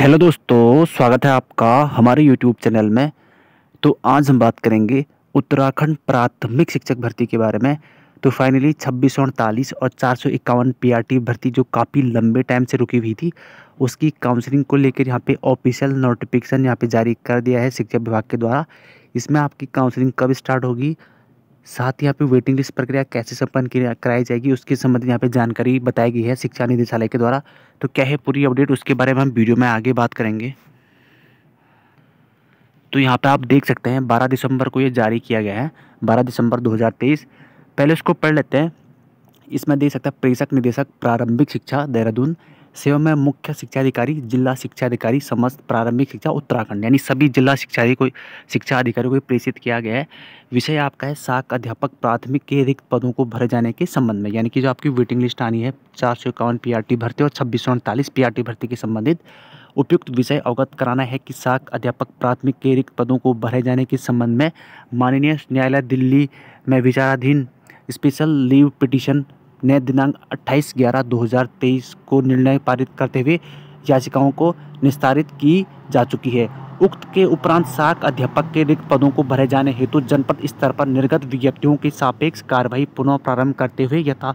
hello दोस्तों स्वागत है आपका हमारे यूट्यूब चैनल में तो आज हम बात करेंगे उत्तराखंड प्राथमिक शिक्षक भर्ती के बारे में तो फाइनली छब्बीस सौ अड़तालीस और चार सौ इक्यावन पी भर्ती जो काफ़ी लंबे टाइम से रुकी हुई थी उसकी काउंसलिंग को लेकर यहाँ पे ऑफिशियल नोटिफिकेशन यहाँ पे जारी कर दिया है शिक्षा विभाग के द्वारा इसमें आपकी काउंसलिंग कब स्टार्ट होगी साथ ही यहाँ पे वेटिंग लिस्ट प्रक्रिया कैसे संपन्न कराई जाएगी उसके संबंधित यहाँ पे जानकारी बताई गई है शिक्षा निदेशालय के द्वारा तो क्या है पूरी अपडेट उसके बारे में हम वीडियो में आगे बात करेंगे तो यहाँ पे आप देख सकते हैं 12 दिसंबर को ये जारी किया गया है 12 दिसंबर 2023 पहले उसको पढ़ लेते हैं इसमें देख सकते हैं प्रेषक निदेशक प्रारंभिक शिक्षा देहरादून सेवा में मुख्य शिक्षा अधिकारी जिला शिक्षा अधिकारी समस्त प्रारंभिक शिक्षा उत्तराखंड यानी सभी जिला शिक्षा को शिक्षा अधिकारी को प्रेषित किया गया है विषय आपका है साख अध्यापक प्राथमिक के रिक्त पदों को भरे जाने के संबंध में यानी कि जो आपकी वेटिंग लिस्ट आनी है चार सौ इक्यावन पी भर्ती और छब्बीस सौ अड़तालीस पी भर्ती के संबंधित उपयुक्त विषय अवगत कराना है कि साख अध्यापक प्राथमिक के रिक्त पदों को भरे जाने के संबंध में माननीय न्यायालय दिल्ली में विचाराधीन स्पेशल लीव पिटिशन ने दिनांक 28 ग्यारह 2023 को निर्णय पारित करते हुए याचिकाओं को निस्तारित की जा चुकी है उक्त के उपरांत साख अध्यापक के रिक्त पदों को भरे जाने हेतु जनपद स्तर पर निर्गत विज्ञप्तियों की सापेक्ष कार्रवाई पुनः प्रारंभ करते हुए यथा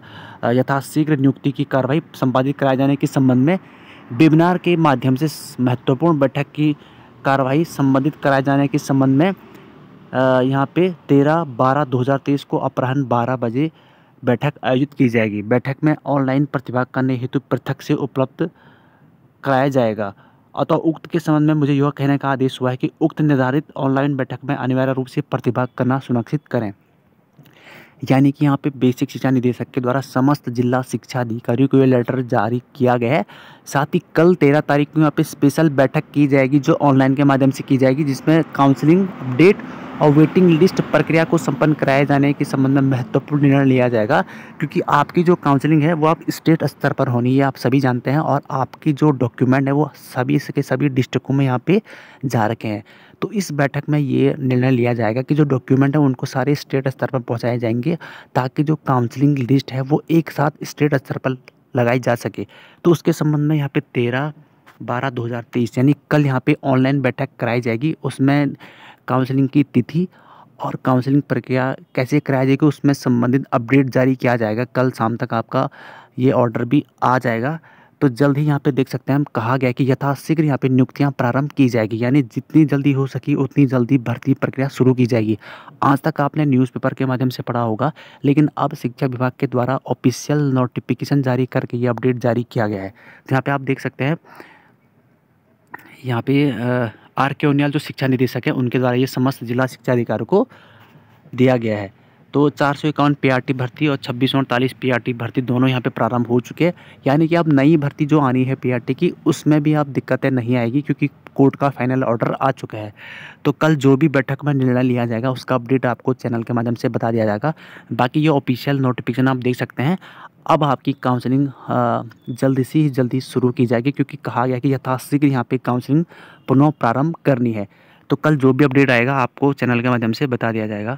यथाशीघ्र नियुक्ति की कार्रवाई संपादित कराए जाने के संबंध में वेबिनार के माध्यम से महत्वपूर्ण बैठक की कार्रवाई संबंधित कराए जाने के संबंध में यहाँ पे तेरह बारह दो को अपराह्न बारह बजे बैठक आयोजित की जाएगी बैठक में ऑनलाइन प्रतिभाग करने हेतु पृथक से उपलब्ध कराया जाएगा अतः उक्त के संबंध में मुझे यह कहने का आदेश हुआ है कि उक्त निर्धारित ऑनलाइन बैठक में अनिवार्य रूप से प्रतिभाग करना सुनिश्चित करें यानी कि यहाँ पे बेसिक शिक्षा निदेशक के द्वारा समस्त जिला शिक्षा अधिकारियों को यह लेटर जारी किया गया है साथ ही कल तेरह तारीख को यहाँ पे स्पेशल बैठक की जाएगी जो ऑनलाइन के माध्यम से की जाएगी जिसमें काउंसलिंग अपडेट और वेटिंग लिस्ट प्रक्रिया को संपन्न कराए जाने के संबंध में महत्वपूर्ण निर्णय लिया जाएगा क्योंकि आपकी जो काउंसलिंग है वो आप स्टेट स्तर पर होनी है आप सभी जानते हैं और आपकी जो डॉक्यूमेंट है वो सभी के सभी डिस्ट्रिक्टों में यहाँ पे जा रखे हैं तो इस बैठक में ये निर्णय लिया जाएगा कि जो डॉक्यूमेंट है उनको सारे स्टेट स्तर पर पहुँचाए जाएंगे ताकि जो काउंसलिंग लिस्ट है वो एक साथ स्टेट स्तर पर लगाई जा सके तो उसके संबंध में यहाँ पर तेरह बारह दो हज़ार तेईस यानी कल यहाँ पे ऑनलाइन बैठक कराई जाएगी उसमें काउंसलिंग की तिथि और काउंसलिंग प्रक्रिया कैसे कराई जाएगी उसमें संबंधित अपडेट जारी किया जाएगा कल शाम तक आपका ये ऑर्डर भी आ जाएगा तो जल्द ही यहाँ पे देख सकते हैं हम कहा गया कि यथाशीघ्र यहाँ पे नियुक्तियाँ प्रारंभ की जाएगी यानी जितनी जल्दी हो सकी उतनी जल्दी भर्ती प्रक्रिया शुरू की जाएगी आज तक आपने न्यूज़पेपर के माध्यम से पढ़ा होगा लेकिन अब शिक्षा विभाग के द्वारा ऑफिशियल नोटिफिकेशन जारी करके ये अपडेट जारी किया गया है तो यहाँ पर आप देख सकते हैं यहाँ पे आर के उनियाल जो शिक्षा निदेशक है उनके द्वारा ये समस्त जिला शिक्षा अधिकारी को दिया गया है तो चार सौ इक्यावन पी भर्ती और छब्बीस सौ अड़तालीस पी भर्ती दोनों यहाँ पे प्रारंभ हो चुके हैं यानी कि अब नई भर्ती जो आनी है पी की उसमें भी आप दिक्कतें नहीं आएगी क्योंकि कोर्ट का फाइनल ऑर्डर आ चुका है तो कल जो भी बैठक में निर्णय लिया जाएगा उसका अपडेट आपको चैनल के माध्यम से बता दिया जाएगा बाकी ये ऑफिशियल नोटिफिकेशन आप देख सकते हैं अब आपकी काउंसलिंग जल्दी से ही जल्दी शुरू की जाएगी क्योंकि कहा गया कि यथाशीघ्र यहाँ पर काउंसलिंग पुनः प्रारंभ करनी है तो कल जो भी अपडेट आएगा आपको चैनल के माध्यम से बता दिया जाएगा